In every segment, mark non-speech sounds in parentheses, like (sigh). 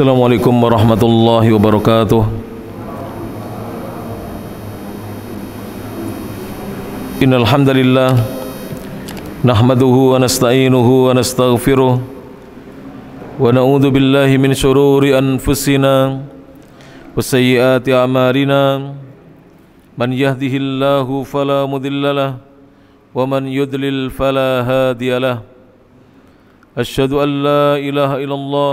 Assalamualaikum warahmatullahi wabarakatuh Innal hamdalillah nahmaduhu wa nasta'inuhu wa nastaghfiruh wa na'udzu billahi min shururi anfusina wa sayyiati a'malina man yahdihillahu fala mudhillalah wa man yudlil fala hadiyalah Ashhadu an la ilaha illallah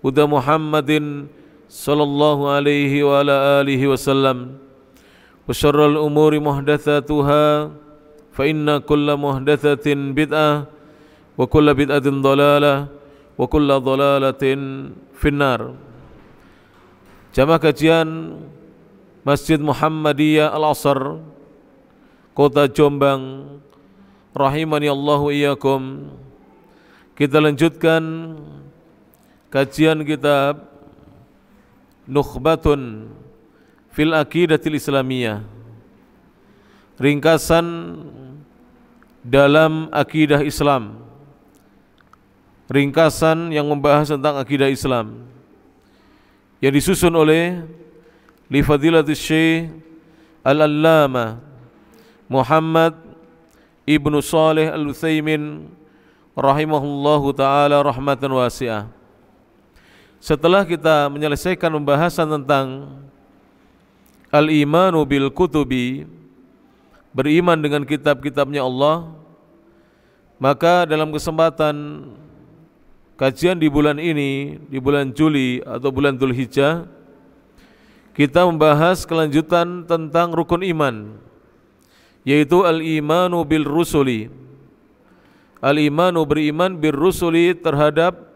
Uda Muhammadin sallallahu alaihi wasallam wa syarrul umuri muhdatsatuha fa inna kulla muhdatsatin bid'ah wa kulla bid'atin dhalalah wa kulla kajian Masjid Muhammadiyah Al-Asr Kota Jombang rahimani Allahu iyyakum kita lanjutkan kajian kitab Nukhbatun fil Aqidatil Islamiyah ringkasan dalam akidah Islam ringkasan yang membahas tentang akidah Islam yang disusun oleh Lifadilatul Syekh Al-Allama Muhammad Ibnu Saleh Al-Utsaimin rahimahullahu taala rahmatan wasi'ah setelah kita menyelesaikan pembahasan tentang al-imanu bil kutubi beriman dengan kitab-kitabnya Allah maka dalam kesempatan kajian di bulan ini di bulan Juli atau bulan Hijjah kita membahas kelanjutan tentang rukun iman yaitu al-imanu bil rusuli al-imanu beriman bil rusuli terhadap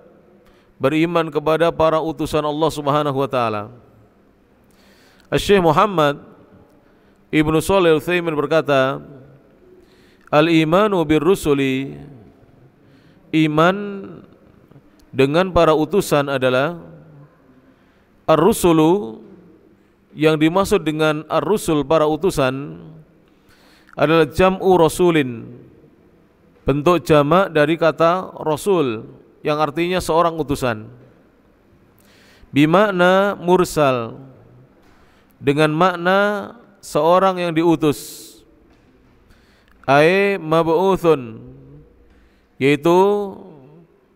beriman kepada para utusan Allah Subhanahu wa taala. Syekh Muhammad Ibnu Shalih Al-Utsaimin berkata, "Al-imanu birrusuli iman dengan para utusan adalah ar-rusulu yang dimaksud dengan ar-rusul para utusan adalah jam'u rasulin bentuk jamak dari kata rasul yang artinya seorang utusan. Bimakna mursal dengan makna seorang yang diutus. Ai ma'buuthun yaitu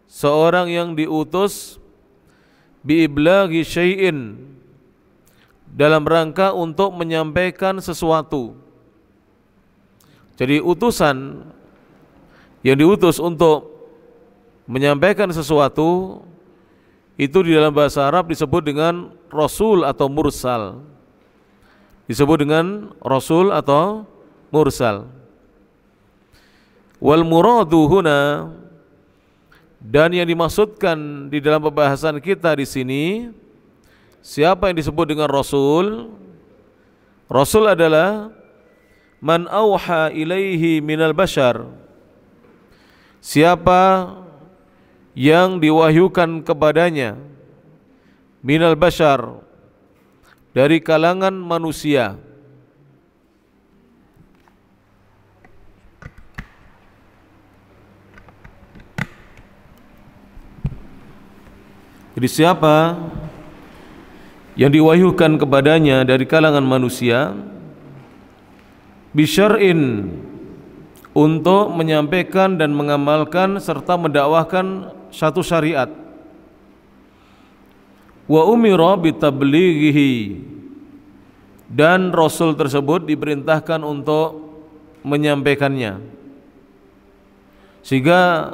seorang yang diutus bi iblaghi syai'in dalam rangka untuk menyampaikan sesuatu. Jadi utusan yang diutus untuk menyampaikan sesuatu itu di dalam bahasa Arab disebut dengan rasul atau mursal. Disebut dengan rasul atau mursal. Wal muradu huna dan yang dimaksudkan di dalam pembahasan kita di sini siapa yang disebut dengan rasul? Rasul adalah man auha ilaihi minal bashar. Siapa yang diwahyukan kepadanya minal bashar dari kalangan manusia Jadi siapa yang diwahyukan kepadanya dari kalangan manusia bisyar'in untuk menyampaikan dan mengamalkan serta mendakwahkan satu syariat wa umira bitablighihi dan rasul tersebut diperintahkan untuk menyampaikannya sehingga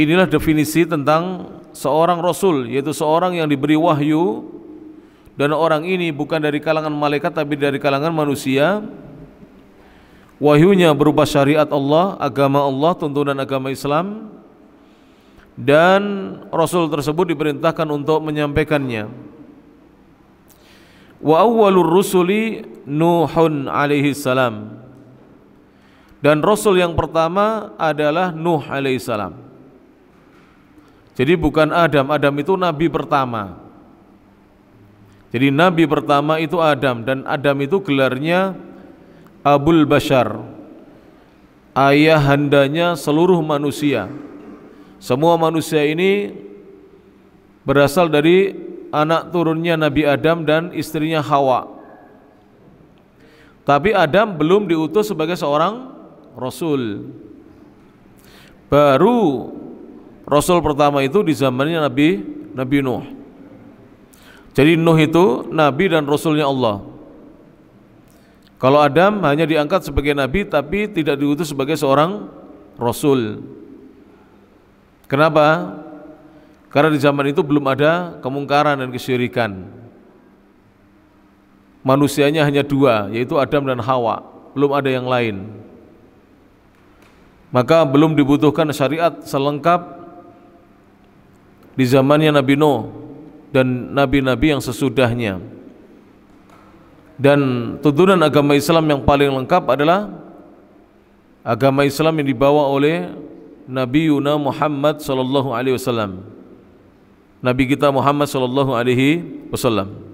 inilah definisi tentang seorang rasul yaitu seorang yang diberi wahyu dan orang ini bukan dari kalangan malaikat tapi dari kalangan manusia wahyunya berupa syariat Allah, agama Allah, tuntunan agama Islam dan Rasul tersebut diperintahkan untuk menyampaikannya. Wa awwalur rusuli Nuhun alaihi salam. Dan Rasul yang pertama adalah Nuh alaihi salam. Jadi bukan Adam, Adam itu nabi pertama. Jadi nabi pertama itu Adam dan Adam itu gelarnya Abul Bashar. Ayah handanya seluruh manusia. Semua manusia ini berasal dari anak turunnya Nabi Adam dan istrinya Hawa. Tapi Adam belum diutus sebagai seorang rasul. Baru rasul pertama itu di zamannya Nabi Nabi Nuh. Jadi Nuh itu nabi dan rasulnya Allah. Kalau Adam hanya diangkat sebagai nabi tapi tidak diutus sebagai seorang rasul. Kenapa? Karena di zaman itu belum ada kemungkaran dan kesyirikan. Manusianya hanya dua, yaitu Adam dan Hawa, belum ada yang lain. Maka belum dibutuhkan syariat selengkap di zamannya Nabi Nuh dan nabi-nabi yang sesudahnya. Dan tuntunan agama Islam yang paling lengkap adalah agama Islam yang dibawa oleh Nabiuna Muhammad sallallahu alaihi wasallam. Nabi kita Muhammad sallallahu alaihi wasallam.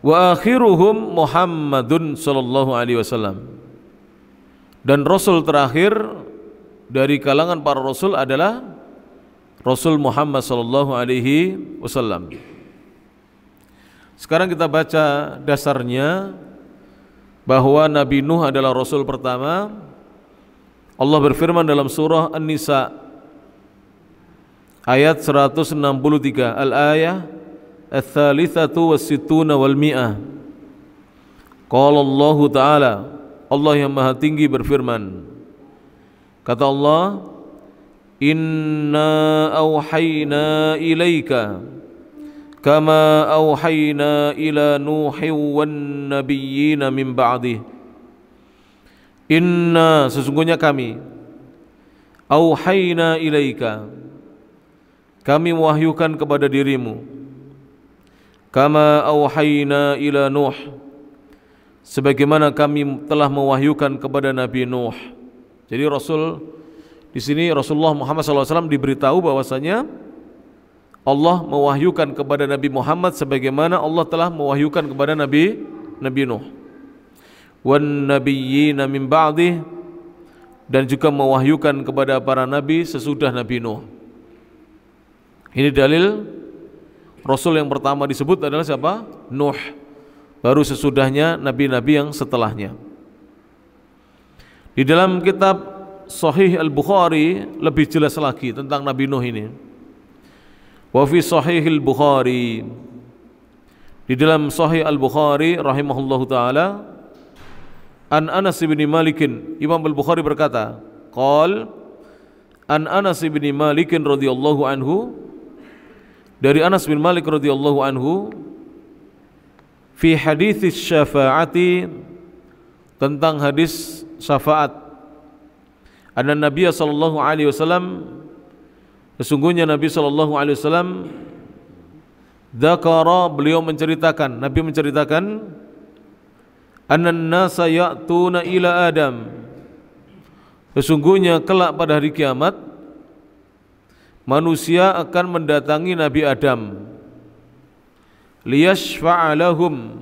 Wa akhiruhum Muhammadun sallallahu alaihi wasallam. Dan rasul terakhir dari kalangan para rasul adalah Rasul Muhammad sallallahu alaihi wasallam. Sekarang kita baca dasarnya bahwa Nabi Nuh adalah rasul pertama, Allah berfirman dalam surah An-Nisa ayat 163 al-ayah al-thalithatu wassituna wal mi'ah qala Allah taala Allah yang maha tinggi berfirman kata Allah inna awhayna ilayka kama awhayna ila nuhi wa Nabiyyina min ba'dih Inna sesungguhnya kami auhayna ilaika kami wahyukan kepada dirimu kama auhayna ila nuh sebagaimana kami telah mewahyukan kepada nabi nuh jadi rasul di sini Rasulullah Muhammad SAW diberitahu bahwasanya Allah mewahyukan kepada Nabi Muhammad sebagaimana Allah telah mewahyukan kepada Nabi Nabi Nuh wan nabiyyin min ba'dih dan juga mewahyukan kepada para nabi sesudah Nabi Nuh. Ini dalil Rasul yang pertama disebut adalah siapa? Nuh. Baru sesudahnya nabi-nabi yang setelahnya. Di dalam kitab Sahih Al-Bukhari lebih jelas lagi tentang Nabi Nuh ini. Wa fi Sahih Al-Bukhari di dalam Sahih Al-Bukhari rahimahullahu taala An Anas bin Malikin Imam Al-Bukhari berkata, qol An Anas bin Malikin radhiyallahu anhu dari Anas bin Malik radhiyallahu anhu fi hadis syafaati tentang hadis syafaat Anna Nabi sallallahu alaihi wasallam sesungguhnya Nabi sallallahu alaihi wasallam dzakara beliau menceritakan Nabi menceritakan anan nasa ya'tuna ila Adam Sesungguhnya kelak pada hari kiamat manusia akan mendatangi Nabi Adam liyashfa'alahum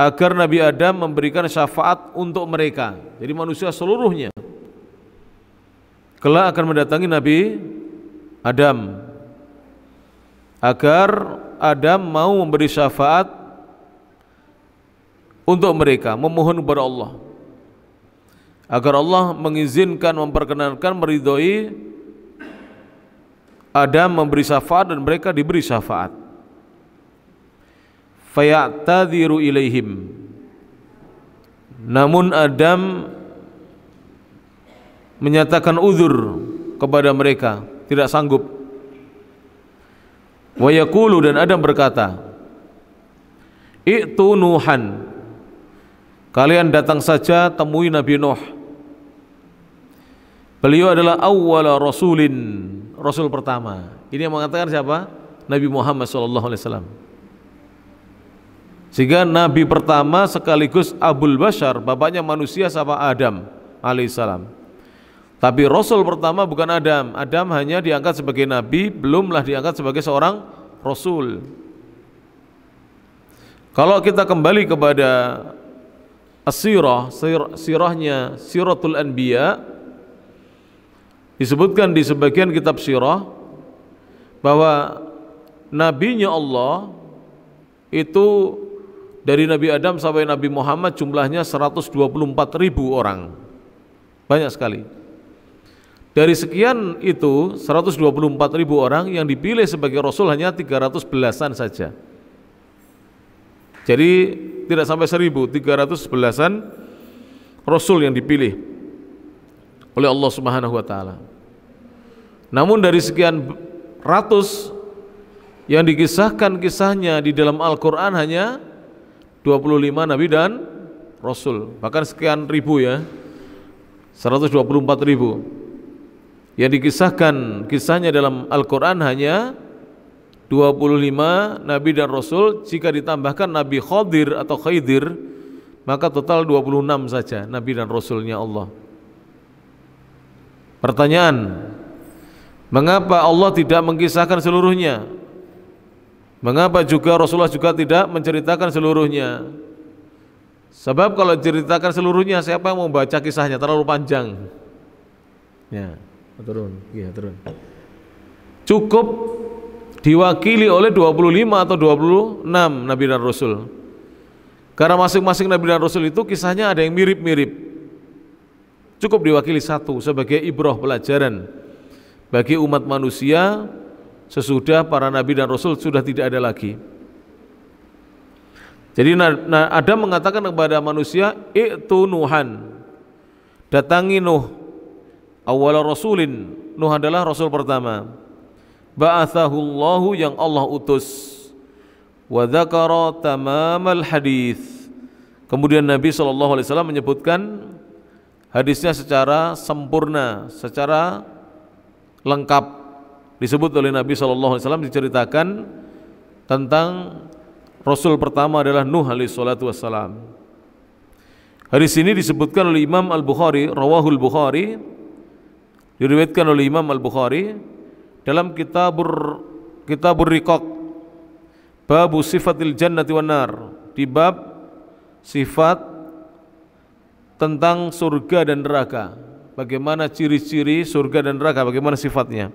agar Nabi Adam memberikan syafaat untuk mereka. Jadi manusia seluruhnya kelak akan mendatangi Nabi Adam agar Adam mau memberi syafaat untuk mereka memohon kepada Allah agar Allah mengizinkan memperkenankan meridhoi Adam memberi syafaat dan mereka diberi syafaat fayatadhiru ilaihim namun Adam menyatakan uzur kepada mereka tidak sanggup wayakulu dan Adam berkata itu Nuhan Kalian datang saja temui Nabi Nuh. Beliau adalah awal rasulin, rasul pertama. Ini yang mengatakan siapa? Nabi Muhammad sallallahu alaihi wasallam. Sehingga nabi pertama sekaligus Abul Bashar, bapaknya manusia siapa Adam alaihissalam. Tapi rasul pertama bukan Adam. Adam hanya diangkat sebagai nabi, belumlah diangkat sebagai seorang rasul. Kalau kita kembali kepada as-sirah, sirahnya Siratul Anbiya disebutkan di sebagian kitab sirah bahwa nabinya Allah itu dari Nabi Adam sampai Nabi Muhammad jumlahnya 124 ribu orang banyak sekali dari sekian itu 124 ribu orang yang dipilih sebagai Rasul hanya 300 belasan saja jadi tidak sampai seribu tiga ratus belasan rasul yang dipilih oleh Allah Subhanahu wa taala. Namun dari sekian ratus yang dikisahkan kisahnya di dalam Al-Qur'an hanya lima nabi dan rasul, bahkan sekian ribu ya. seratus dua puluh empat ribu yang dikisahkan kisahnya dalam Al-Quran hanya 25 nabi dan rasul jika ditambahkan nabi Khadir atau Khidir, maka total 26 saja nabi dan rasulnya Allah. Pertanyaan Mengapa Allah tidak mengisahkan seluruhnya? Mengapa juga Rasulullah juga tidak menceritakan seluruhnya? Sebab kalau ceritakan seluruhnya siapa yang mau baca kisahnya terlalu panjang. Ya, turun. Iya, turun. Cukup diwakili oleh 25 atau 26 Nabi dan Rasul. Karena masing-masing Nabi dan Rasul itu kisahnya ada yang mirip-mirip. Cukup diwakili satu sebagai ibroh pelajaran bagi umat manusia sesudah para nabi dan rasul sudah tidak ada lagi. Jadi nah, Adam mengatakan kepada manusia, "Itu Nuhan." Datangi Nuh. Awal rasulin. Nuh adalah rasul pertama. Allah yang Allah utus wa dzakara tamamal hadis. Kemudian Nabi sallallahu alaihi wasallam menyebutkan hadisnya secara sempurna, secara lengkap. Disebut oleh Nabi sallallahu alaihi wasallam diceritakan tentang rasul pertama adalah Nuh alaihi salatu wasallam. Hadis ini disebutkan oleh Imam Al-Bukhari, Rawahul Bukhari, diriwayatkan oleh Imam Al-Bukhari dalam kitab kitab riqaq bab sifatil jannati wan nar di bab sifat tentang surga dan neraka bagaimana ciri-ciri surga dan neraka bagaimana sifatnya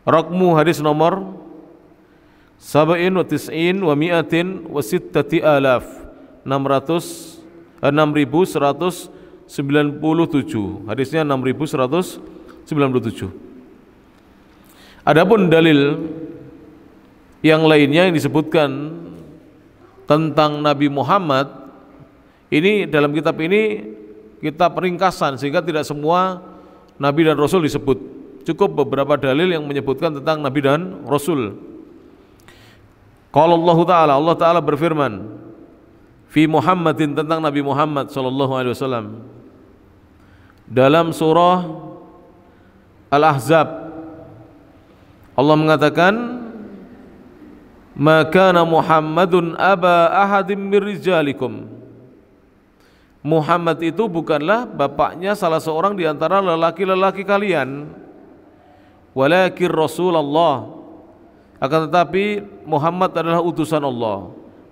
Rakmu hadis nomor Sab'in wa tis'in wa mi'atin wa sittati alaf 600 6197 eh, hadisnya 6197 Adapun dalil yang lainnya yang disebutkan tentang Nabi Muhammad ini dalam kitab ini kita peringkasan sehingga tidak semua nabi dan rasul disebut. Cukup beberapa dalil yang menyebutkan tentang nabi dan rasul. Kalau Allah Taala, Allah Taala berfirman, fi Muhammadin tentang Nabi Muhammad Sallallahu Alaihi Wasallam dalam surah Al Ahzab Allah mengatakan maka Muhammadun aba ahadim mirrijalikum Muhammad itu bukanlah bapaknya salah seorang di antara lelaki-lelaki kalian walakin Rasulullah akan tetapi Muhammad adalah utusan Allah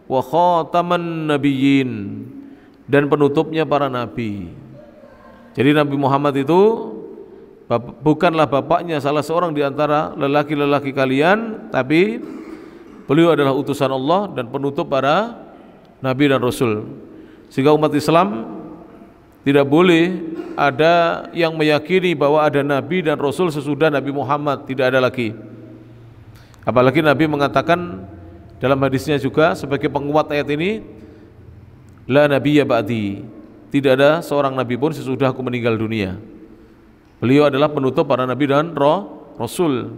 wa khataman nabiyyin dan penutupnya para nabi jadi Nabi Muhammad itu bukanlah bapaknya salah seorang di antara lelaki-lelaki kalian, tapi beliau adalah utusan Allah dan penutup para nabi dan rasul. Sehingga umat Islam tidak boleh ada yang meyakini bahwa ada nabi dan rasul sesudah Nabi Muhammad, tidak ada lagi. Apalagi Nabi mengatakan dalam hadisnya juga sebagai penguat ayat ini, la nabiyya ba'di. Tidak ada seorang nabi pun sesudah aku meninggal dunia. Beliau adalah penutup para nabi dan roh, rasul.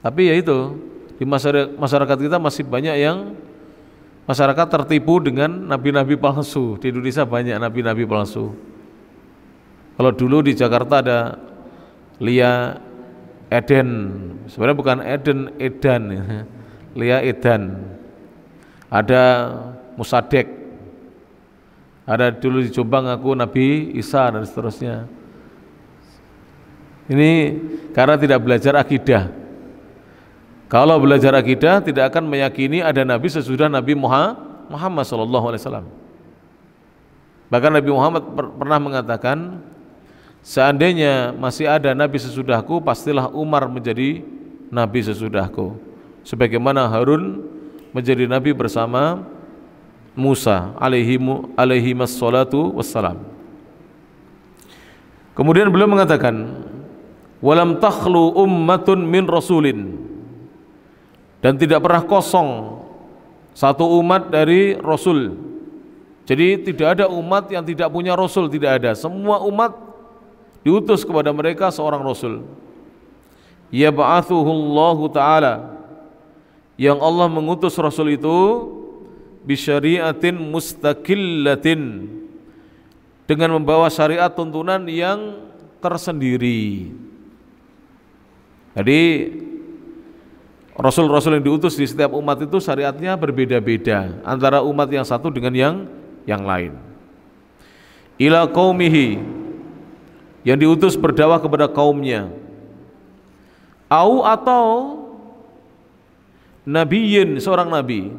Tapi ya itu, di masyarakat kita masih banyak yang masyarakat tertipu dengan nabi-nabi palsu. Di Indonesia banyak nabi-nabi palsu. Kalau dulu di Jakarta ada Lia Eden, sebenarnya bukan Eden, Edan. (laughs) Lia Edan. Ada Musadek. Ada dulu di Jombang aku Nabi Isa dan seterusnya. Ini karena tidak belajar akidah. Kalau belajar akidah tidak akan meyakini ada nabi sesudah Nabi Muhammad sallallahu alaihi wasallam. Bahkan Nabi Muhammad per pernah mengatakan, seandainya masih ada nabi sesudahku, pastilah Umar menjadi nabi sesudahku. Sebagaimana Harun menjadi nabi bersama Musa alaihi alaihi wassalam. Kemudian beliau mengatakan, walam takhlu ummatun min rasulin dan tidak pernah kosong satu umat dari rasul jadi tidak ada umat yang tidak punya rasul tidak ada semua umat diutus kepada mereka seorang rasul ya ba'athuhullahu ta'ala yang Allah mengutus Rasul itu bisyariatin mustaqillatin dengan membawa syariat tuntunan yang tersendiri jadi rasul-rasul yang diutus di setiap umat itu syariatnya berbeda-beda antara umat yang satu dengan yang yang lain. Ila qaumihi yang diutus berdakwah kepada kaumnya. Au atau nabiyin seorang nabi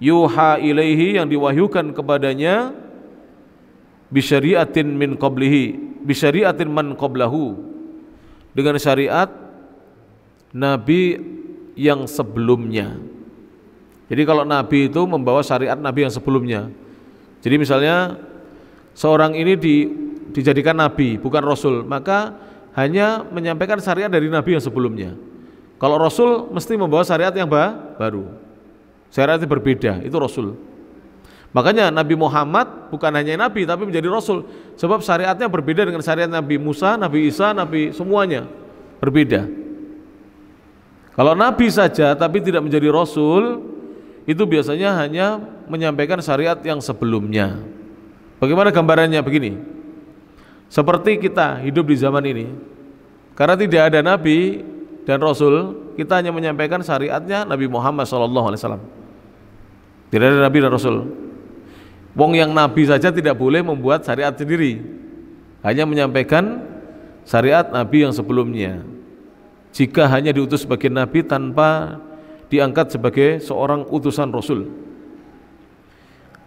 yuha ilaihi yang diwahyukan kepadanya bisyariatin min qablihi bisyariatin man qablahu dengan syariat nabi yang sebelumnya. Jadi kalau nabi itu membawa syariat nabi yang sebelumnya. Jadi misalnya seorang ini di, dijadikan nabi bukan rasul, maka hanya menyampaikan syariat dari nabi yang sebelumnya. Kalau rasul mesti membawa syariat yang bah, baru. Syariat itu berbeda, itu rasul. Makanya Nabi Muhammad bukan hanya nabi tapi menjadi rasul sebab syariatnya berbeda dengan syariat Nabi Musa, Nabi Isa, Nabi semuanya berbeda. Kalau nabi saja tapi tidak menjadi rasul, itu biasanya hanya menyampaikan syariat yang sebelumnya. Bagaimana gambarannya begini? Seperti kita hidup di zaman ini. Karena tidak ada nabi dan rasul, kita hanya menyampaikan syariatnya Nabi Muhammad SAW. Tidak ada nabi dan rasul. Wong yang nabi saja tidak boleh membuat syariat sendiri. Hanya menyampaikan syariat nabi yang sebelumnya jika hanya diutus sebagai nabi tanpa diangkat sebagai seorang utusan rasul.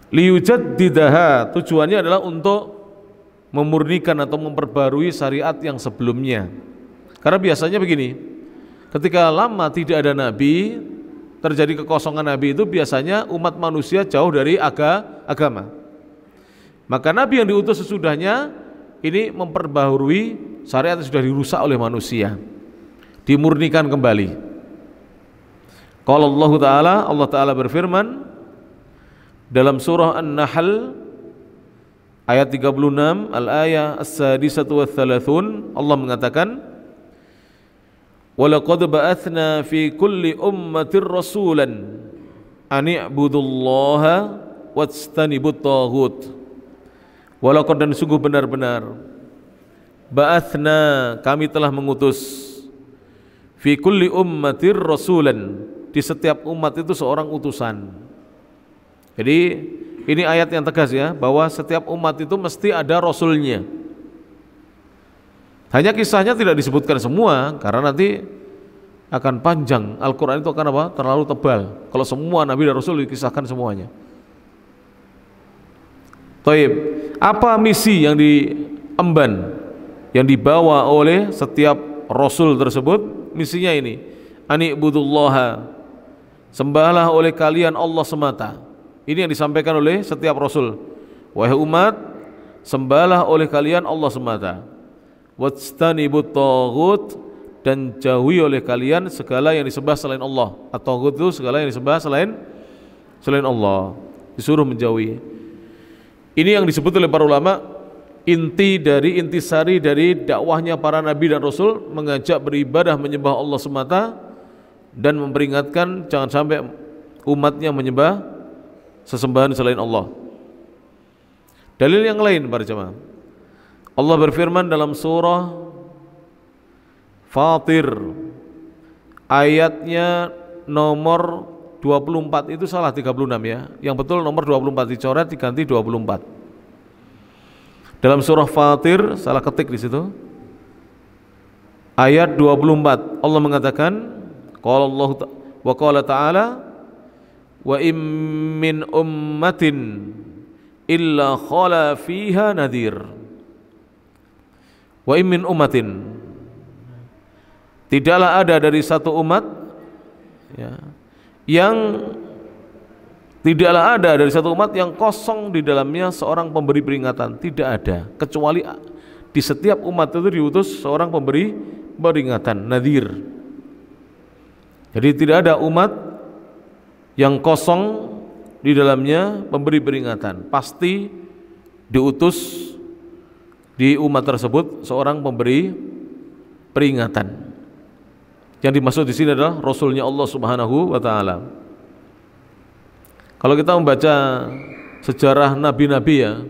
Liyujaddidaha tujuannya adalah untuk memurnikan atau memperbarui syariat yang sebelumnya. Karena biasanya begini, ketika lama tidak ada nabi, terjadi kekosongan nabi itu biasanya umat manusia jauh dari aga, agama. Maka nabi yang diutus sesudahnya ini memperbaharui syariat yang sudah dirusak oleh manusia dimurnikan kembali kalau Allah Ta'ala Allah Ta'ala berfirman dalam surah An-Nahl ayat 36 al-ayah as-sadisatu wa thalathun Allah mengatakan walaqad ba'athna fi kulli ummatir rasulan ani'budullaha wajtanibut taghut walaqad dan sungguh benar-benar ba'athna kami telah mengutus Fi kulli ummatir rasulan. Di setiap umat itu seorang utusan. Jadi ini ayat yang tegas ya bahwa setiap umat itu mesti ada rasulnya. Hanya kisahnya tidak disebutkan semua karena nanti akan panjang. Al-Qur'an itu akan apa? terlalu tebal. Kalau semua nabi dan rasul dikisahkan semuanya. Taib, apa misi yang diemban yang dibawa oleh setiap rasul tersebut? misinya ini anibudullaha sembahlah oleh kalian Allah semata ini yang disampaikan oleh setiap rasul wahai umat sembahlah oleh kalian Allah semata ibu tagut dan jauhi oleh kalian segala yang disembah selain Allah atau itu segala yang disembah selain selain Allah disuruh menjauhi ini yang disebut oleh para ulama inti dari intisari dari dakwahnya para nabi dan rasul mengajak beribadah menyembah Allah semata dan memperingatkan jangan sampai umatnya menyembah sesembahan selain Allah. Dalil yang lain para jemaah. Allah berfirman dalam surah Fatir ayatnya nomor 24 itu salah 36 ya. Yang betul nomor 24 dicoret diganti 24. Dalam surah Fatir, salah ketik di situ. Ayat 24 Allah mengatakan qala Allah wa qala ta'ala wa im min ummatin illa khala fiha nadir wa im min ummatin tidaklah ada dari satu umat ya, yang Tidaklah ada dari satu umat yang kosong di dalamnya seorang pemberi peringatan, tidak ada kecuali di setiap umat itu diutus seorang pemberi peringatan, nadir. Jadi tidak ada umat yang kosong di dalamnya pemberi peringatan, pasti diutus di umat tersebut seorang pemberi peringatan. Yang dimaksud di sini adalah rasulnya Allah Subhanahu wa taala. Kalau kita membaca sejarah nabi-nabi ya,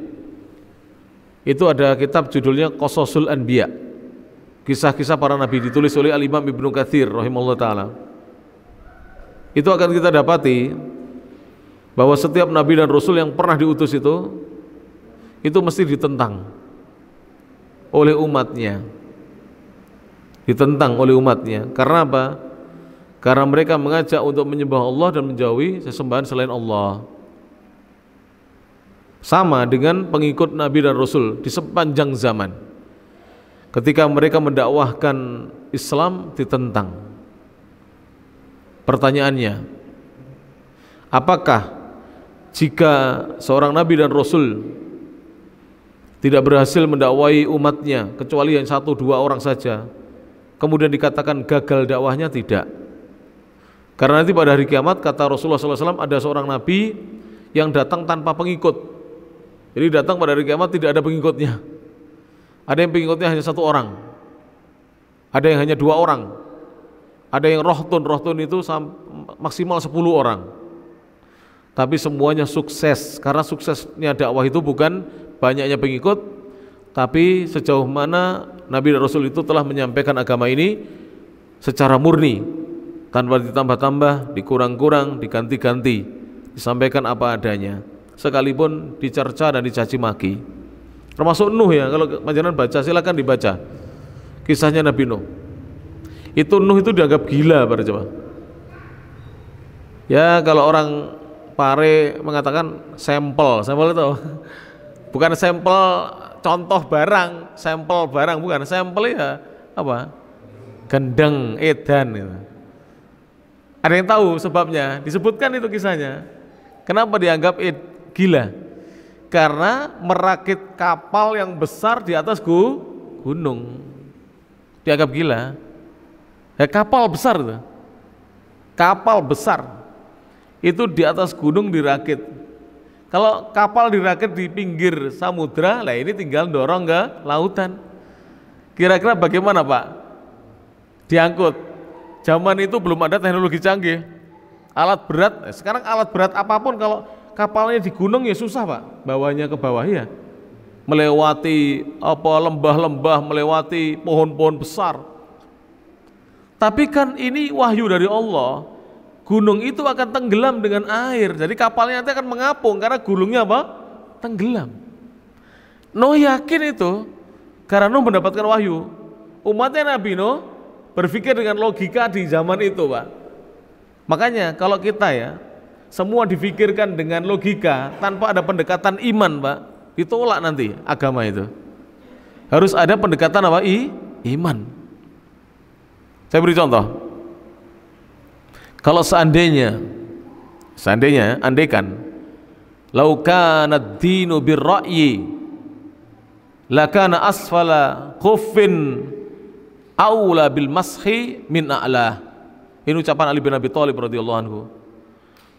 itu ada kitab judulnya Qososul Anbiya. Kisah-kisah para nabi ditulis oleh Al-Imam Ibnu Katsir rahimahullah taala. Itu akan kita dapati bahwa setiap nabi dan rasul yang pernah diutus itu itu mesti ditentang oleh umatnya ditentang oleh umatnya karena apa? karena mereka mengajak untuk menyembah Allah dan menjauhi sesembahan selain Allah. Sama dengan pengikut Nabi dan Rasul di sepanjang zaman. Ketika mereka mendakwahkan Islam ditentang. Pertanyaannya, apakah jika seorang Nabi dan Rasul tidak berhasil mendakwai umatnya kecuali yang satu dua orang saja, kemudian dikatakan gagal dakwahnya tidak? Karena nanti pada hari kiamat kata Rasulullah SAW ada seorang nabi yang datang tanpa pengikut. Jadi datang pada hari kiamat tidak ada pengikutnya. Ada yang pengikutnya hanya satu orang. Ada yang hanya dua orang. Ada yang rohtun, rohtun itu maksimal sepuluh orang. Tapi semuanya sukses karena suksesnya dakwah itu bukan banyaknya pengikut, tapi sejauh mana Nabi dan Rasul itu telah menyampaikan agama ini secara murni, tanpa ditambah-tambah, dikurang-kurang, diganti-ganti, disampaikan apa adanya, sekalipun dicerca dan dicaci maki. Termasuk Nuh ya, kalau panjenengan baca silakan dibaca kisahnya Nabi Nuh. Itu Nuh itu dianggap gila para jemaah. Ya kalau orang pare mengatakan sampel, sampel itu (laughs) bukan sampel contoh barang, sampel barang bukan sampel ya apa? Gendeng, edan gitu ada yang tahu sebabnya? Disebutkan itu kisahnya. Kenapa dianggap id? Gila. Karena merakit kapal yang besar di atas gu, gunung. Dianggap gila. Ya, kapal besar itu. Kapal besar. Itu di atas gunung dirakit. Kalau kapal dirakit di pinggir samudra, lah ini tinggal dorong ke lautan. Kira-kira bagaimana Pak? Diangkut, Zaman itu belum ada teknologi canggih. Alat berat, eh, sekarang alat berat apapun kalau kapalnya di gunung ya susah pak, bawanya ke bawah ya. Melewati apa lembah-lembah, melewati pohon-pohon besar. Tapi kan ini wahyu dari Allah, gunung itu akan tenggelam dengan air. Jadi kapalnya nanti akan mengapung karena gunungnya apa? Tenggelam. Noh yakin itu karena Noh mendapatkan wahyu. Umatnya Nabi Noh berpikir dengan logika di zaman itu, Pak. Makanya kalau kita ya, semua dipikirkan dengan logika tanpa ada pendekatan iman, Pak. Ditolak nanti agama itu. Harus ada pendekatan apa? I, iman. Saya beri contoh. Kalau seandainya seandainya andaikan laukana dinu birra'yi lakana asfala khuffin aula bil mashi min a'la. Ini ucapan Ali bin Abi Thalib radhiyallahu anhu.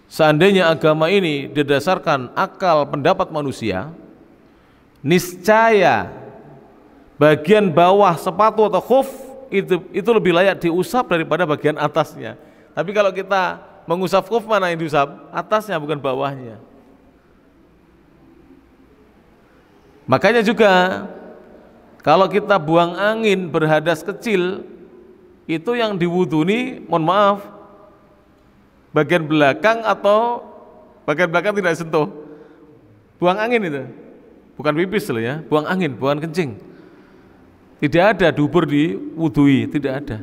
Seandainya agama ini didasarkan akal pendapat manusia, niscaya bagian bawah sepatu atau khuf itu itu lebih layak diusap daripada bagian atasnya. Tapi kalau kita mengusap khuf mana yang diusap? Atasnya bukan bawahnya. Makanya juga kalau kita buang angin berhadas kecil, itu yang diwuduni, mohon maaf, bagian belakang atau bagian belakang tidak sentuh. Buang angin itu, bukan pipis loh ya, buang angin, buang kencing. Tidak ada dubur di wudui, tidak ada.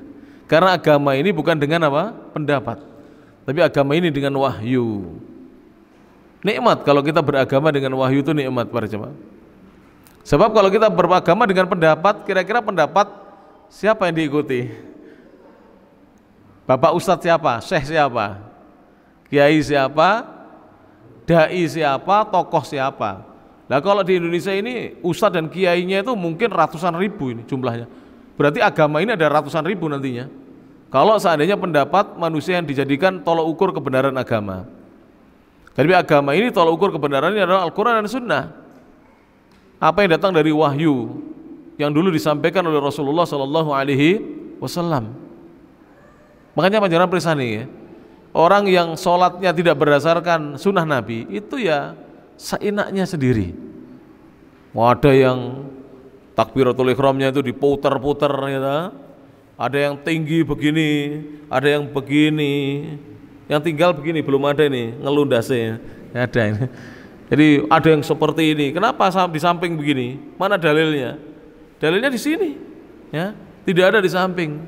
Karena agama ini bukan dengan apa? Pendapat. Tapi agama ini dengan wahyu. Nikmat kalau kita beragama dengan wahyu itu nikmat para jemaah. Sebab kalau kita beragama dengan pendapat, kira-kira pendapat siapa yang diikuti? Bapak Ustadz siapa? Syekh siapa? Kiai siapa? Dai siapa? Tokoh siapa? Nah kalau di Indonesia ini Ustadz dan Kiainya itu mungkin ratusan ribu ini jumlahnya. Berarti agama ini ada ratusan ribu nantinya. Kalau seandainya pendapat manusia yang dijadikan tolak ukur kebenaran agama. Jadi agama ini tolak ukur kebenarannya adalah Al-Quran dan Sunnah apa yang datang dari wahyu yang dulu disampaikan oleh Rasulullah Shallallahu Alaihi Wasallam. Makanya pelajaran perisani ya. Orang yang sholatnya tidak berdasarkan sunnah Nabi itu ya seinaknya sendiri. Mau ada yang takbiratul ikhramnya itu diputer-puter gitu. Ada yang tinggi begini, ada yang begini. Yang tinggal begini belum ada ini ngelundasnya. Ada ini. Jadi ada yang seperti ini. Kenapa di samping begini? Mana dalilnya? Dalilnya di sini. Ya, tidak ada di samping.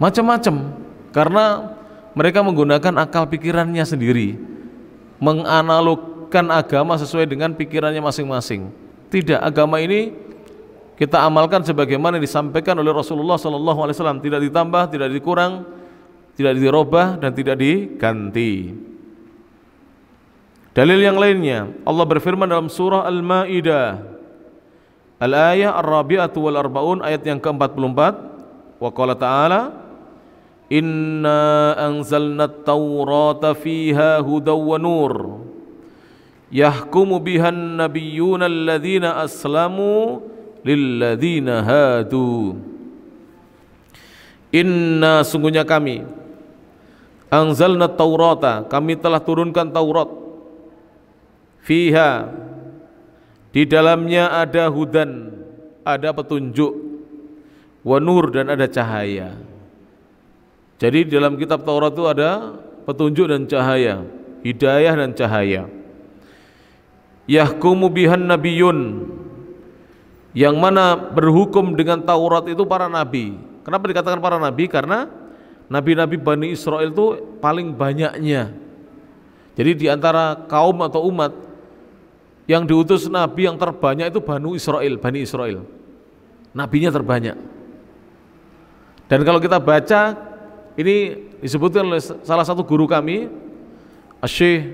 Macam-macam. Karena mereka menggunakan akal pikirannya sendiri. Menganalogkan agama sesuai dengan pikirannya masing-masing. Tidak, agama ini kita amalkan sebagaimana disampaikan oleh Rasulullah SAW. Tidak ditambah, tidak dikurang, tidak dirubah dan tidak diganti. Dalil yang lainnya, Allah berfirman dalam surah Al-Maidah. Al-ayah Ar-Rabi'atu wal Arba'un ayat yang ke-44. Wa qala ta'ala, "Inna anzalna at-taurata fiha hudaw wa nur." Yahkumu bihan nabiyyuna alladhina aslamu lilladhina hadu. Inna sungguhnya kami anzalna Taurata, kami telah turunkan Taurat fiha di dalamnya ada hudan ada petunjuk wa nur dan ada cahaya jadi di dalam kitab Taurat itu ada petunjuk dan cahaya hidayah dan cahaya yahkumu bihan nabiyun yang mana berhukum dengan Taurat itu para nabi kenapa dikatakan para nabi karena nabi-nabi Bani Israel itu paling banyaknya jadi di antara kaum atau umat yang diutus nabi yang terbanyak itu Banu Israel, Bani Israel. Nabinya terbanyak. Dan kalau kita baca ini disebutkan oleh salah satu guru kami, Syekh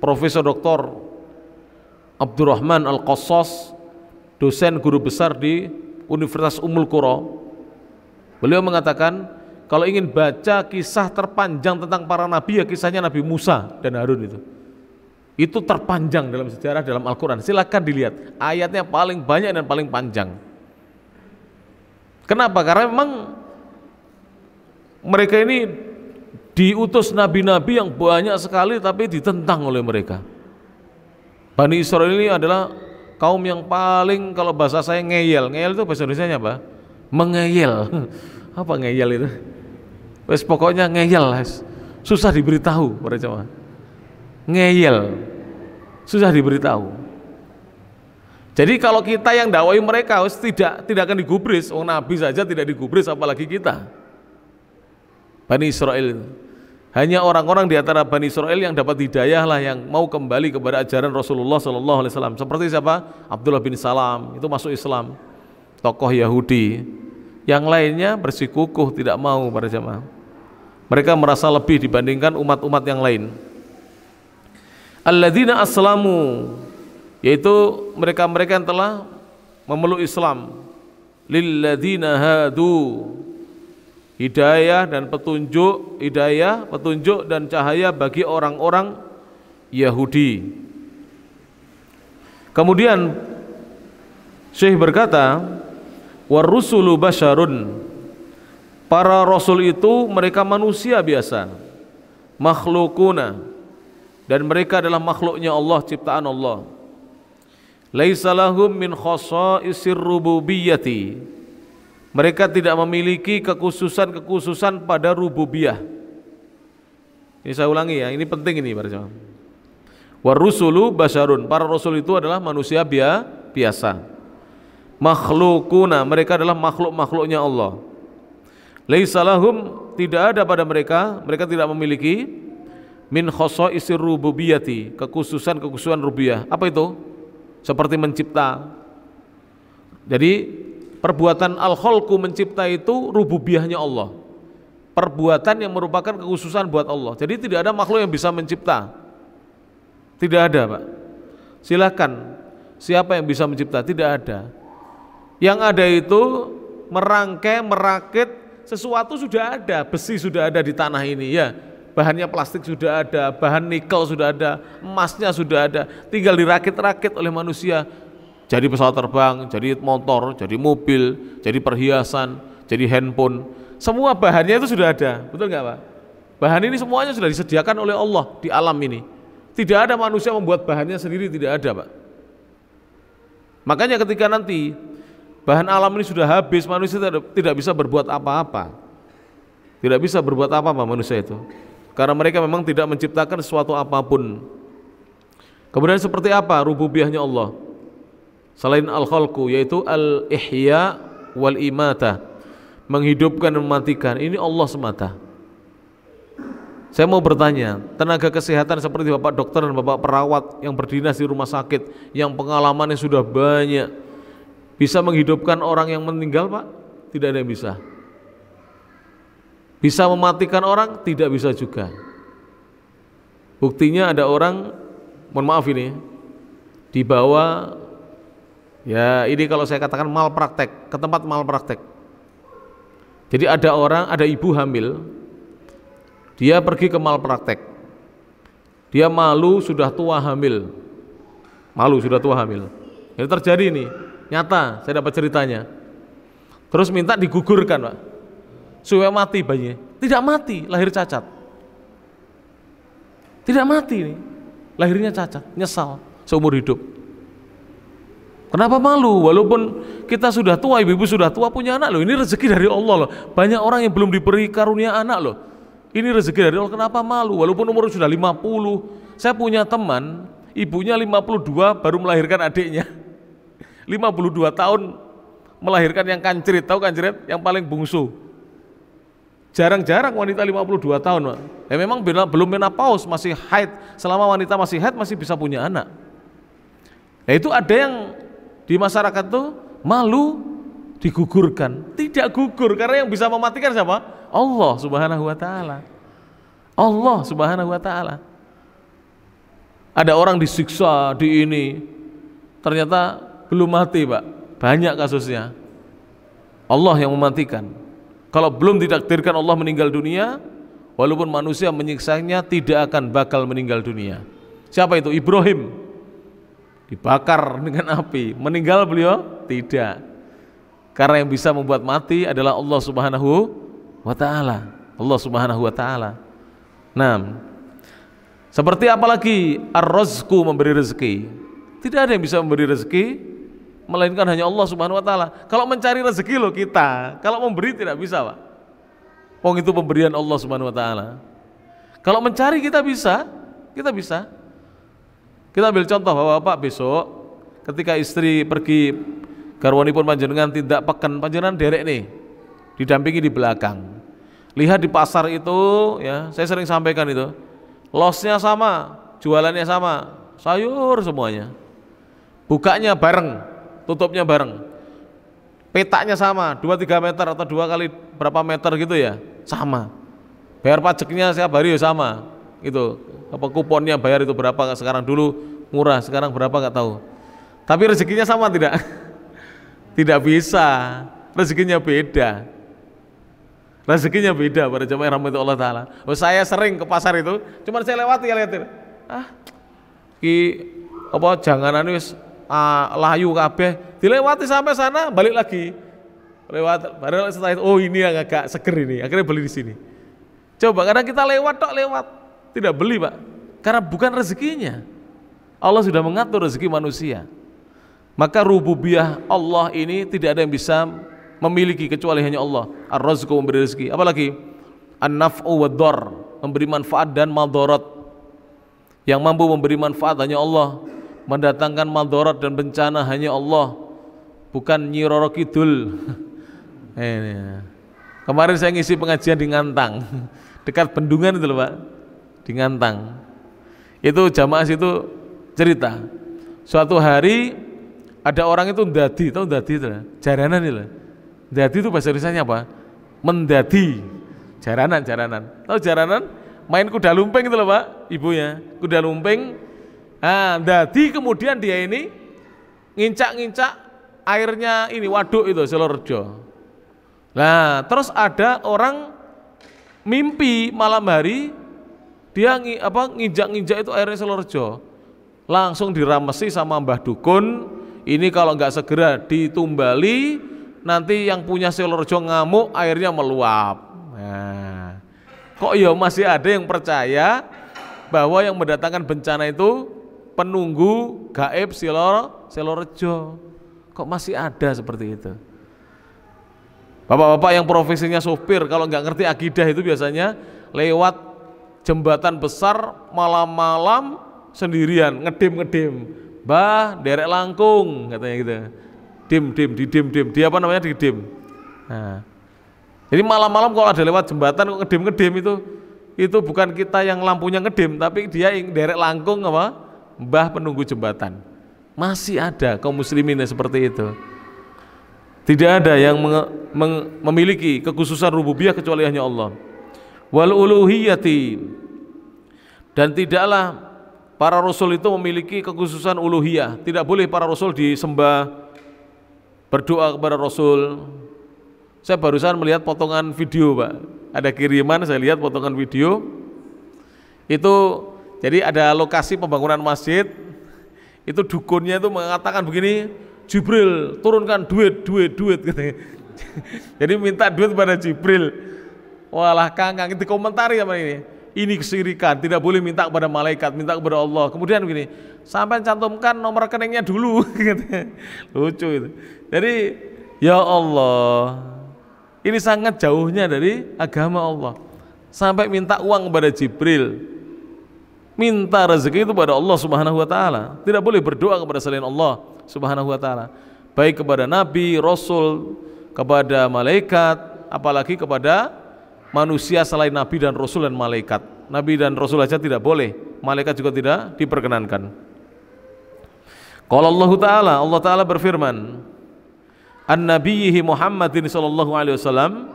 Profesor Doktor Abdurrahman Al-Qassas, dosen guru besar di Universitas Ummul Qura. Beliau mengatakan, kalau ingin baca kisah terpanjang tentang para nabi ya kisahnya Nabi Musa dan Harun itu itu terpanjang dalam sejarah dalam Al-Quran. Silahkan dilihat, ayatnya paling banyak dan paling panjang. Kenapa? Karena memang mereka ini diutus nabi-nabi yang banyak sekali tapi ditentang oleh mereka. Bani Israel ini adalah kaum yang paling kalau bahasa saya ngeyel. Ngeyel itu bahasa Indonesia apa? Mengeyel. (laughs) apa ngeyel itu? Wes pokoknya ngeyel, susah diberitahu para jemaah ngeyel susah diberitahu jadi kalau kita yang dakwai mereka harus tidak tidak akan digubris oh nabi saja tidak digubris apalagi kita Bani Israel hanya orang-orang di antara Bani Israel yang dapat hidayah lah yang mau kembali kepada ajaran Rasulullah Sallallahu Alaihi Wasallam seperti siapa Abdullah bin Salam itu masuk Islam tokoh Yahudi yang lainnya bersikukuh tidak mau para jamaah mereka merasa lebih dibandingkan umat-umat yang lain alladzina aslamu yaitu mereka-mereka yang telah memeluk Islam lilladzina hadu hidayah dan petunjuk hidayah petunjuk dan cahaya bagi orang-orang Yahudi kemudian Syekh berkata warusulu Basharun, para rasul itu mereka manusia biasa makhlukuna dan mereka adalah makhluknya Allah ciptaan Allah laisa lahum min khasaisir rububiyyati mereka tidak memiliki kekhususan-kekhususan pada rububiyah ini saya ulangi ya ini penting ini para jemaah warusulu basarun para rasul itu adalah manusia biasa makhlukuna mereka adalah makhluk-makhluknya Allah laisa lahum tidak ada pada mereka mereka tidak memiliki min khosoisir rububiyati kekhususan-kekhususan rubiah apa itu seperti mencipta jadi perbuatan al kholku mencipta itu rububiahnya Allah perbuatan yang merupakan kekhususan buat Allah jadi tidak ada makhluk yang bisa mencipta tidak ada Pak silahkan siapa yang bisa mencipta tidak ada yang ada itu merangkai merakit sesuatu sudah ada besi sudah ada di tanah ini ya bahannya plastik sudah ada, bahan nikel sudah ada, emasnya sudah ada, tinggal dirakit-rakit oleh manusia. Jadi pesawat terbang, jadi motor, jadi mobil, jadi perhiasan, jadi handphone. Semua bahannya itu sudah ada, betul nggak Pak? Bahan ini semuanya sudah disediakan oleh Allah di alam ini. Tidak ada manusia membuat bahannya sendiri, tidak ada Pak. Makanya ketika nanti bahan alam ini sudah habis, manusia tidak bisa berbuat apa-apa. Tidak bisa berbuat apa-apa manusia itu karena mereka memang tidak menciptakan sesuatu apapun. Kemudian seperti apa rububiyahnya Allah? Selain al-khalqu yaitu al-ihya wal imata, menghidupkan dan mematikan. Ini Allah semata. Saya mau bertanya, tenaga kesehatan seperti Bapak dokter dan Bapak perawat yang berdinas di rumah sakit, yang pengalamannya sudah banyak, bisa menghidupkan orang yang meninggal, Pak? Tidak ada yang bisa. Bisa mematikan orang? Tidak bisa juga. Buktinya ada orang, mohon maaf ini, dibawa ya ini kalau saya katakan malpraktek, ke tempat malpraktek. Jadi ada orang, ada ibu hamil, dia pergi ke malpraktek. Dia malu sudah tua hamil. Malu sudah tua hamil. Ini terjadi ini nyata saya dapat ceritanya. Terus minta digugurkan, Pak. Suwe mati bayi. Tidak mati, lahir cacat. Tidak mati nih. Lahirnya cacat, nyesal seumur hidup. Kenapa malu? Walaupun kita sudah tua, ibu-ibu sudah tua punya anak loh. Ini rezeki dari Allah loh. Banyak orang yang belum diberi karunia anak loh. Ini rezeki dari Allah. Kenapa malu? Walaupun umur sudah 50. Saya punya teman, ibunya 52 baru melahirkan adiknya. 52 (laughs) tahun melahirkan yang kancrit. Tahu kancrit? Yang paling bungsu. Jarang-jarang wanita 52 tahun, Ya memang belum menopause, masih haid. Selama wanita masih haid masih bisa punya anak. Nah, itu ada yang di masyarakat tuh malu digugurkan. Tidak gugur karena yang bisa mematikan siapa? Allah Subhanahu wa taala. Allah Subhanahu wa taala. Ada orang disiksa di ini. Ternyata belum mati, Pak. Banyak kasusnya. Allah yang mematikan. Kalau belum ditakdirkan Allah meninggal dunia, walaupun manusia menyiksanya tidak akan bakal meninggal dunia. Siapa itu? Ibrahim. Dibakar (laughs) dengan api, meninggal beliau tidak. Karena yang bisa membuat mati adalah Allah Subhanahu wa taala. Allah Subhanahu wa taala. Nah, seperti apalagi ar rozku memberi rezeki. Tidak ada yang bisa memberi rezeki melainkan hanya Allah Subhanahu wa taala. Kalau mencari rezeki lo kita, kalau memberi tidak bisa, Pak. Wong itu pemberian Allah Subhanahu wa taala. Kalau mencari kita bisa, kita bisa. Kita ambil contoh bahwa pak besok ketika istri pergi pun panjenengan tidak peken panjenengan derek nih didampingi di belakang. Lihat di pasar itu ya, saya sering sampaikan itu. Losnya sama, jualannya sama, sayur semuanya. Bukanya bareng tutupnya bareng petaknya sama 2-3 meter atau dua kali berapa meter gitu ya sama bayar pajaknya setiap hari ya sama Itu, apa kuponnya bayar itu berapa sekarang dulu murah sekarang berapa nggak tahu tapi rezekinya sama tidak (laughs) tidak bisa rezekinya beda rezekinya beda pada jamaah rahmat Allah Taala oh, saya sering ke pasar itu cuman saya lewati ya lihat ah ki apa jangan anu uh, layu kabeh, dilewati sampai sana balik lagi. Lewat baru setelah itu oh ini yang agak seger ini, akhirnya beli di sini. Coba karena kita lewat tok lewat, tidak beli, Pak. Karena bukan rezekinya. Allah sudah mengatur rezeki manusia. Maka rububiyah Allah ini tidak ada yang bisa memiliki kecuali hanya Allah. Ar-Razqu memberi rezeki. Apalagi an-naf'u memberi manfaat dan madarat. Yang mampu memberi manfaat hanya Allah mendatangkan maldorot dan bencana hanya Allah bukan Nyi Roro Kidul (laughs) eh, ya. kemarin saya ngisi pengajian di Ngantang (laughs) dekat bendungan itu loh Pak di Ngantang itu jamaah situ cerita suatu hari ada orang itu dadi tahu dadi itu jaranan itu dadi itu bahasa Indonesia apa mendadi jaranan jaranan tahu jaranan main kuda lumping itu loh Pak ibunya kuda lumping Nah, jadi kemudian dia ini ngincak-ngincak airnya ini waduk itu Selorjo. Nah, terus ada orang mimpi malam hari dia ngi, apa nginjak-nginjak itu airnya Selorjo. Langsung diramesi sama Mbah Dukun. Ini kalau nggak segera ditumbali, nanti yang punya Selorjo ngamuk airnya meluap. Nah, kok ya masih ada yang percaya bahwa yang mendatangkan bencana itu penunggu gaib Silor Silorejo. Kok masih ada seperti itu? Bapak-bapak yang profesinya sopir kalau nggak ngerti akidah itu biasanya lewat jembatan besar malam-malam sendirian ngedim ngedim, Bah, derek langkung katanya gitu. Dim dim di dim dim. Dia apa namanya di dim. Nah. Jadi malam-malam kalau ada lewat jembatan kok ngedim ngedim itu itu bukan kita yang lampunya ngedim, tapi dia yang derek langkung apa? mbah penunggu jembatan. Masih ada kaum muslimin yang seperti itu. Tidak ada yang memiliki kekhususan rububiyah kecuali hanya Allah. Wal uluhiyati dan tidaklah para rasul itu memiliki kekhususan uluhiyah. Tidak boleh para rasul disembah berdoa kepada rasul. Saya barusan melihat potongan video, Pak. Ada kiriman saya lihat potongan video. Itu jadi ada lokasi pembangunan masjid, itu dukunnya itu mengatakan begini, Jibril turunkan duit, duit, duit gitu (laughs) Jadi minta duit pada Jibril. Walah kangkang, itu komentari sama ini. Ini kesirikan, tidak boleh minta kepada malaikat, minta kepada Allah. Kemudian begini, sampai cantumkan nomor rekeningnya dulu. gitu (laughs) Lucu itu. Jadi ya Allah, ini sangat jauhnya dari agama Allah. Sampai minta uang kepada Jibril minta rezeki itu kepada Allah Subhanahu wa taala. Tidak boleh berdoa kepada selain Allah Subhanahu wa taala. Baik kepada nabi, rasul, kepada malaikat, apalagi kepada manusia selain nabi dan rasul dan malaikat. Nabi dan rasul saja tidak boleh, malaikat juga tidak diperkenankan. Kalau Allah taala, Allah taala berfirman, An-Nabiyhi Muhammadin sallallahu alaihi wasallam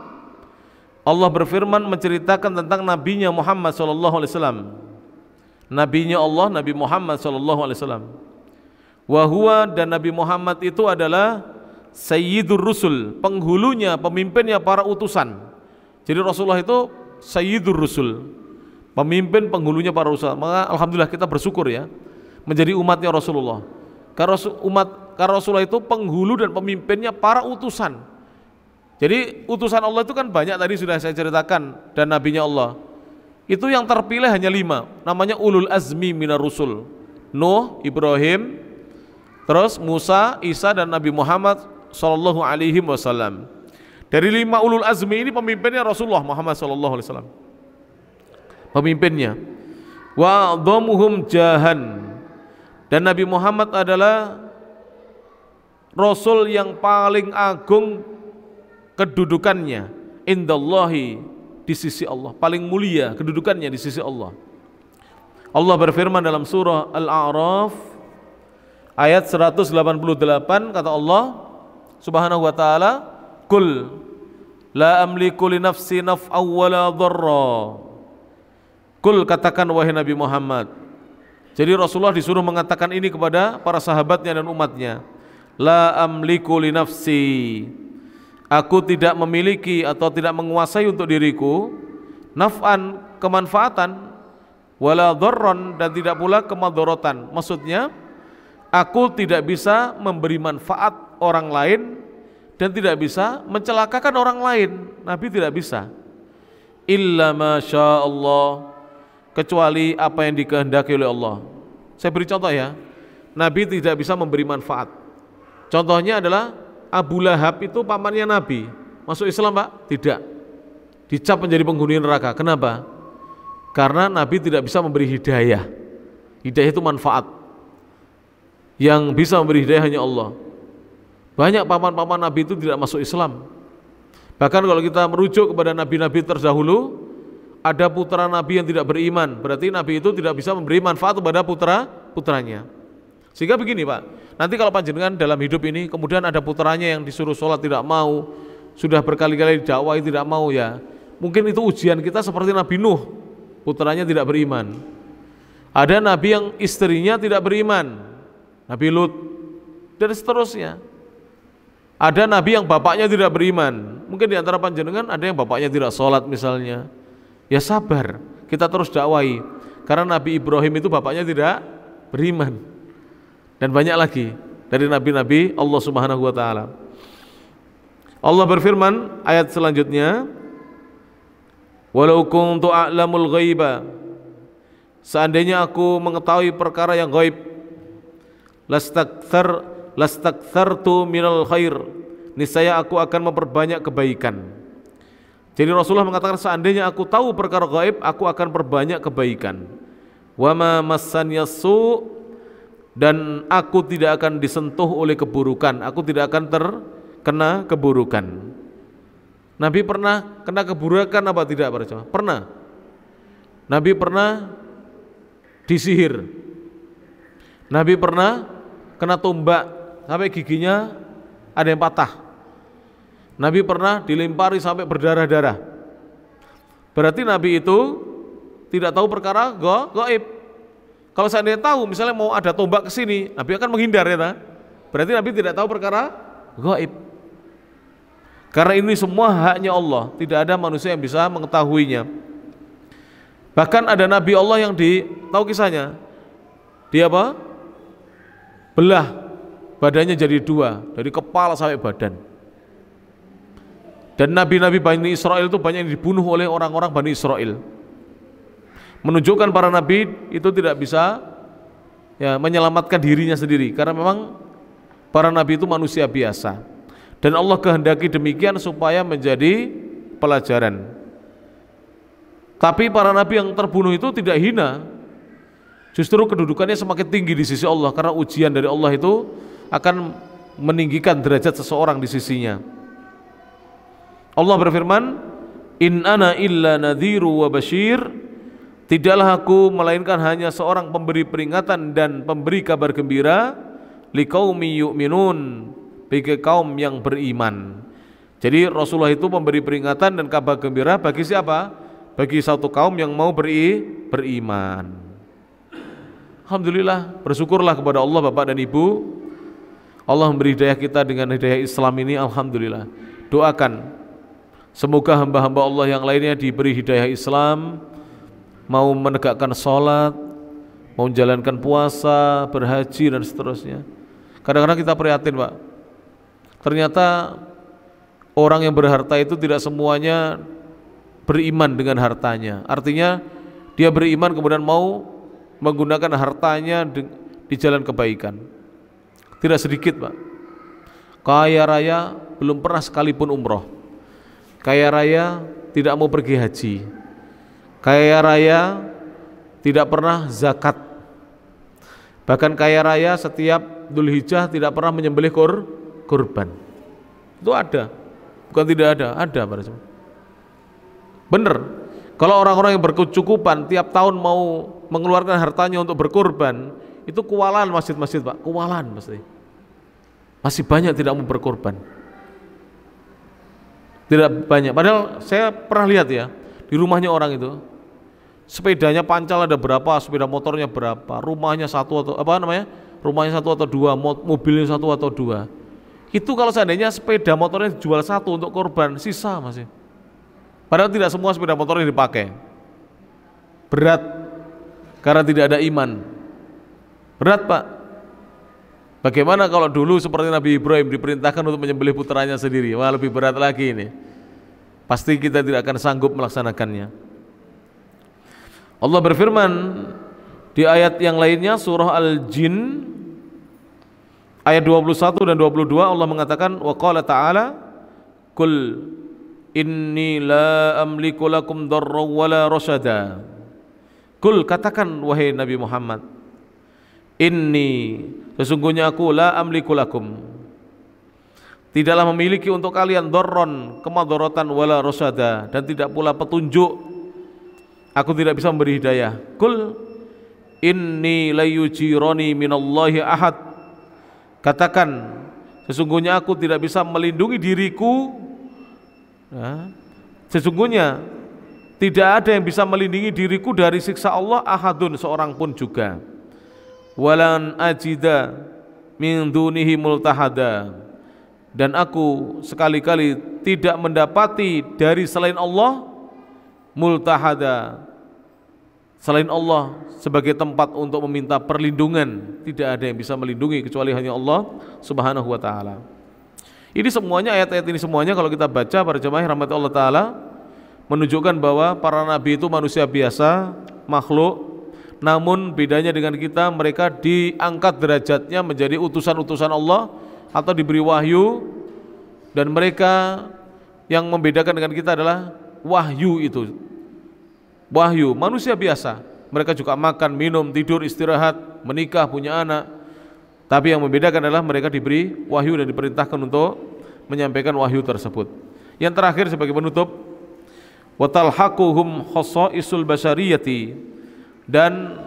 Allah berfirman menceritakan tentang Nabi nya Muhammad sallallahu alaihi wasallam nabinya Allah Nabi Muhammad sallallahu alaihi wasallam. Wahwa dan Nabi Muhammad itu adalah Sayyidur Rusul, penghulunya, pemimpinnya para utusan. Jadi Rasulullah itu Sayyidur Rusul, pemimpin penghulunya para utusan. Maka alhamdulillah kita bersyukur ya menjadi umatnya Rasulullah. Karena umat karena Rasulullah itu penghulu dan pemimpinnya para utusan. Jadi utusan Allah itu kan banyak tadi sudah saya ceritakan dan nabinya Allah. Itu yang terpilih hanya lima, namanya ulul azmi minar rusul. Nuh, Ibrahim, terus Musa, Isa dan Nabi Muhammad sallallahu alaihi wasallam. Dari lima ulul azmi ini pemimpinnya Rasulullah Muhammad sallallahu alaihi wasallam. Pemimpinnya. Wa dhamuhum jahan. Dan Nabi Muhammad adalah rasul yang paling agung kedudukannya indallahi di sisi Allah, paling mulia kedudukannya di sisi Allah. Allah berfirman dalam surah Al-A'raf ayat 188 kata Allah Subhanahu wa taala, "Kul la amliku li nafsi naf'a wala dharra." Kul katakan wahai Nabi Muhammad. Jadi Rasulullah disuruh mengatakan ini kepada para sahabatnya dan umatnya. La amliku li nafsi aku tidak memiliki atau tidak menguasai untuk diriku naf'an kemanfaatan wala dhorron dan tidak pula kemadorotan maksudnya aku tidak bisa memberi manfaat orang lain dan tidak bisa mencelakakan orang lain Nabi tidak bisa illa masya Allah kecuali apa yang dikehendaki oleh Allah saya beri contoh ya Nabi tidak bisa memberi manfaat contohnya adalah Abu Lahab itu pamannya Nabi. Masuk Islam, Pak? Tidak. Dicap menjadi penghuni neraka. Kenapa? Karena Nabi tidak bisa memberi hidayah. Hidayah itu manfaat. Yang bisa memberi hidayah hanya Allah. Banyak paman-paman Nabi itu tidak masuk Islam. Bahkan kalau kita merujuk kepada nabi-nabi terdahulu, ada putra nabi yang tidak beriman, berarti nabi itu tidak bisa memberi manfaat kepada putra putranya. Sehingga begini, Pak. Nanti kalau panjenengan dalam hidup ini kemudian ada putranya yang disuruh sholat tidak mau, sudah berkali-kali didakwai tidak mau ya. Mungkin itu ujian kita seperti Nabi Nuh, putranya tidak beriman. Ada nabi yang istrinya tidak beriman, Nabi Lut dan seterusnya. Ada nabi yang bapaknya tidak beriman. Mungkin di antara panjenengan ada yang bapaknya tidak sholat misalnya. Ya sabar, kita terus dakwai. Karena Nabi Ibrahim itu bapaknya tidak beriman dan banyak lagi dari nabi-nabi Allah Subhanahu wa taala. Allah berfirman ayat selanjutnya Walau kuntu a'lamul ghaiba Seandainya aku mengetahui perkara yang gaib lastakthar lastakthartu minal khair niscaya aku akan memperbanyak kebaikan. Jadi Rasulullah mengatakan seandainya aku tahu perkara gaib aku akan perbanyak kebaikan. Wa ma massan yasu." dan aku tidak akan disentuh oleh keburukan, aku tidak akan terkena keburukan. Nabi pernah kena keburukan apa tidak para jemaah? Pernah. Nabi pernah disihir. Nabi pernah kena tombak sampai giginya ada yang patah. Nabi pernah dilempari sampai berdarah-darah. Berarti Nabi itu tidak tahu perkara go, kalau seandainya tahu misalnya mau ada tombak ke sini, Nabi akan menghindar ya Berarti Nabi tidak tahu perkara gaib. Karena ini semua haknya Allah, tidak ada manusia yang bisa mengetahuinya. Bahkan ada nabi Allah yang di tahu kisahnya. Dia apa? Belah badannya jadi dua, dari kepala sampai badan. Dan nabi-nabi Bani Israel itu banyak yang dibunuh oleh orang-orang Bani Israel menunjukkan para nabi itu tidak bisa ya menyelamatkan dirinya sendiri karena memang para nabi itu manusia biasa dan Allah kehendaki demikian supaya menjadi pelajaran tapi para nabi yang terbunuh itu tidak hina justru kedudukannya semakin tinggi di sisi Allah karena ujian dari Allah itu akan meninggikan derajat seseorang di sisinya Allah berfirman in ana illa nadhiru wa bashir Tidaklah aku melainkan hanya seorang pemberi peringatan dan pemberi kabar gembira liqaumi yu'minun bagi kaum yang beriman. Jadi Rasulullah itu memberi peringatan dan kabar gembira bagi siapa? Bagi satu kaum yang mau beri beriman. Alhamdulillah, bersyukurlah kepada Allah Bapak dan Ibu. Allah memberi hidayah kita dengan hidayah Islam ini alhamdulillah. Doakan semoga hamba-hamba Allah yang lainnya diberi hidayah Islam, mau menegakkan sholat, mau menjalankan puasa, berhaji dan seterusnya. Kadang-kadang kita prihatin pak, ternyata orang yang berharta itu tidak semuanya beriman dengan hartanya. Artinya dia beriman kemudian mau menggunakan hartanya di, di jalan kebaikan. Tidak sedikit pak, kaya raya belum pernah sekalipun umroh, kaya raya tidak mau pergi haji, kaya raya tidak pernah zakat. Bahkan kaya raya setiap dulu hijrah tidak pernah menyembelih kur, kurban. Itu ada. Bukan tidak ada, ada pada semua Benar. Kalau orang-orang yang berkecukupan tiap tahun mau mengeluarkan hartanya untuk berkorban, itu kualan masjid-masjid, Pak. kewalan pasti. Masih banyak tidak mau berkorban. Tidak banyak. Padahal saya pernah lihat ya, di rumahnya orang itu sepedanya pancal ada berapa, sepeda motornya berapa, rumahnya satu atau apa namanya, rumahnya satu atau dua, mobilnya satu atau dua. Itu kalau seandainya sepeda motornya jual satu untuk korban, sisa masih. Padahal tidak semua sepeda motor motornya dipakai. Berat karena tidak ada iman. Berat pak. Bagaimana kalau dulu seperti Nabi Ibrahim diperintahkan untuk menyembelih putranya sendiri? Wah lebih berat lagi ini. Pasti kita tidak akan sanggup melaksanakannya. Allah berfirman di ayat yang lainnya surah Al-Jin ayat 21 dan 22 Allah mengatakan wa qala ta'ala kul inni la amliku lakum darra wala rasyada kul katakan wahai Nabi Muhammad inni sesungguhnya aku la amliku lakum tidaklah memiliki untuk kalian dorron kemadorotan wala rosada dan tidak pula petunjuk Aku tidak bisa memberi hidayah. Kul inni layujironi minallahi ahad. Katakan, sesungguhnya aku tidak bisa melindungi diriku. Ya. sesungguhnya tidak ada yang bisa melindungi diriku dari siksa Allah ahadun seorang pun juga. Walan ajida min dunihi multahada. Dan aku sekali-kali tidak mendapati dari selain Allah multahada selain Allah sebagai tempat untuk meminta perlindungan tidak ada yang bisa melindungi kecuali hanya Allah subhanahu wa ta'ala ini semuanya ayat-ayat ini semuanya kalau kita baca para jemaah rahmat Allah ta'ala menunjukkan bahwa para nabi itu manusia biasa makhluk namun bedanya dengan kita mereka diangkat derajatnya menjadi utusan-utusan Allah atau diberi wahyu dan mereka yang membedakan dengan kita adalah wahyu itu. Wahyu, manusia biasa. Mereka juga makan, minum, tidur, istirahat, menikah, punya anak. Tapi yang membedakan adalah mereka diberi wahyu dan diperintahkan untuk menyampaikan wahyu tersebut. Yang terakhir sebagai penutup, watalhaquhum khasaisul basyariyati dan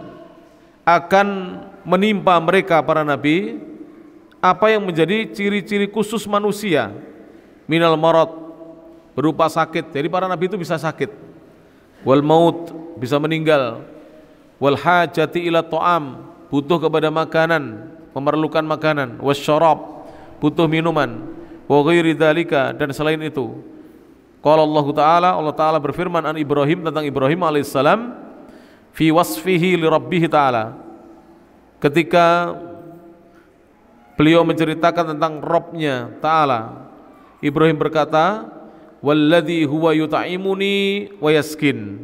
akan menimpa mereka para nabi apa yang menjadi ciri-ciri khusus manusia minal marad berupa sakit. Jadi para nabi itu bisa sakit. Wal maut bisa meninggal. Wal hajati ila ta'am butuh kepada makanan, memerlukan makanan. Was syarab butuh minuman. Wa ghairi dzalika dan selain itu. Qala Allah Ta'ala, Allah Ta'ala berfirman an Ibrahim tentang Ibrahim alaihissalam fi wasfihi li rabbih ta'ala. Ketika beliau menceritakan tentang Robnya Ta'ala Ibrahim berkata Walladhi huwa yuta'imuni wa yaskin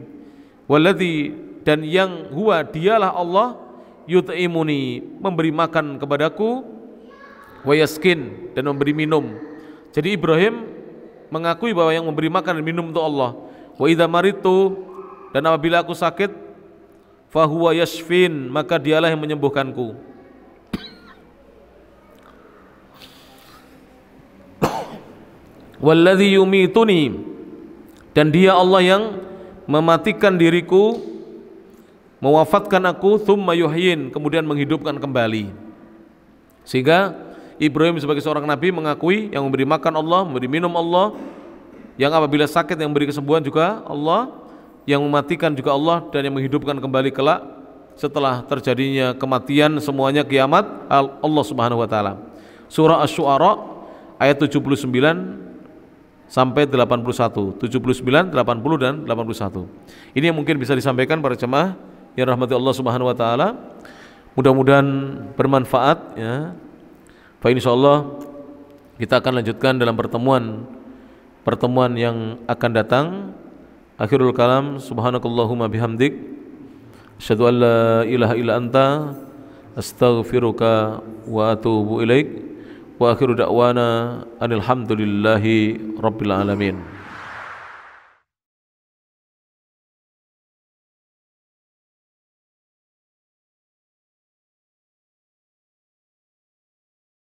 Walladhi dan yang huwa dialah Allah yuta'imuni memberi makan kepadaku wa yaskin dan memberi minum jadi Ibrahim mengakui bahwa yang memberi makan dan minum itu Allah wa idha maritu dan apabila aku sakit fahuwa yashfin maka dialah yang menyembuhkanku Walladhi yumituni dan dia Allah yang mematikan diriku mewafatkan aku thumma yuhyin kemudian menghidupkan kembali sehingga Ibrahim sebagai seorang nabi mengakui yang memberi makan Allah, memberi minum Allah yang apabila sakit yang memberi kesembuhan juga Allah yang mematikan juga Allah dan yang menghidupkan kembali kelak setelah terjadinya kematian semuanya kiamat Allah Subhanahu wa taala. Surah Asy-Syu'ara ayat 79 sampai 81, 79, 80 dan 81. Ini yang mungkin bisa disampaikan para jemaah yang rahmati Allah Subhanahu wa taala. Mudah-mudahan bermanfaat ya. Fa insyaallah kita akan lanjutkan dalam pertemuan pertemuan yang akan datang. Akhirul kalam subhanakallahumma bihamdik asyhadu an la ilaha illa anta astaghfiruka wa atubu ilaika Wa akhiru da'wana anilhamdulillahi rabbil alamin.